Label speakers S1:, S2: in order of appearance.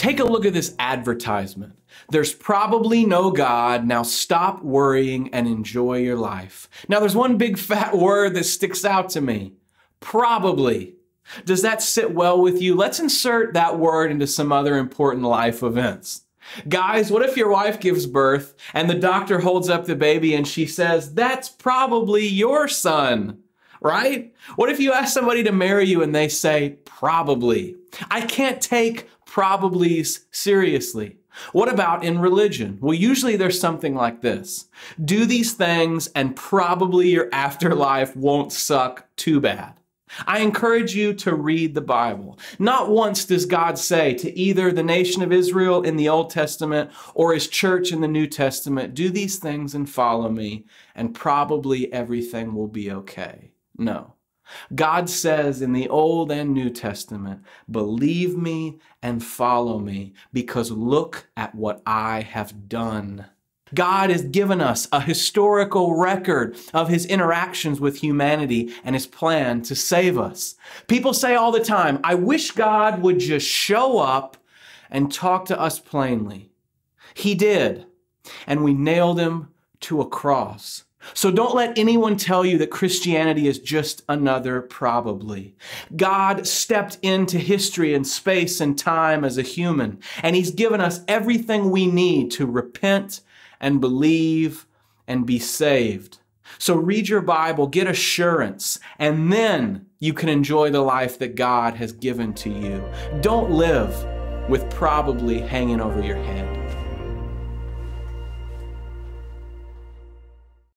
S1: Take a look at this advertisement. There's probably no God. Now stop worrying and enjoy your life. Now there's one big fat word that sticks out to me. Probably. Does that sit well with you? Let's insert that word into some other important life events. Guys, what if your wife gives birth and the doctor holds up the baby and she says, that's probably your son, right? What if you ask somebody to marry you and they say, probably. I can't take probablys seriously? What about in religion? Well, usually there's something like this. Do these things and probably your afterlife won't suck too bad. I encourage you to read the Bible. Not once does God say to either the nation of Israel in the Old Testament or his church in the New Testament, do these things and follow me, and probably everything will be okay. No. God says in the Old and New Testament, believe me and follow me because look at what I have done. God has given us a historical record of his interactions with humanity and his plan to save us. People say all the time, I wish God would just show up and talk to us plainly. He did, and we nailed him to a cross so don't let anyone tell you that Christianity is just another probably. God stepped into history and space and time as a human, and He's given us everything we need to repent and believe and be saved. So read your Bible, get assurance, and then you can enjoy the life that God has given to you. Don't live with probably hanging over your head.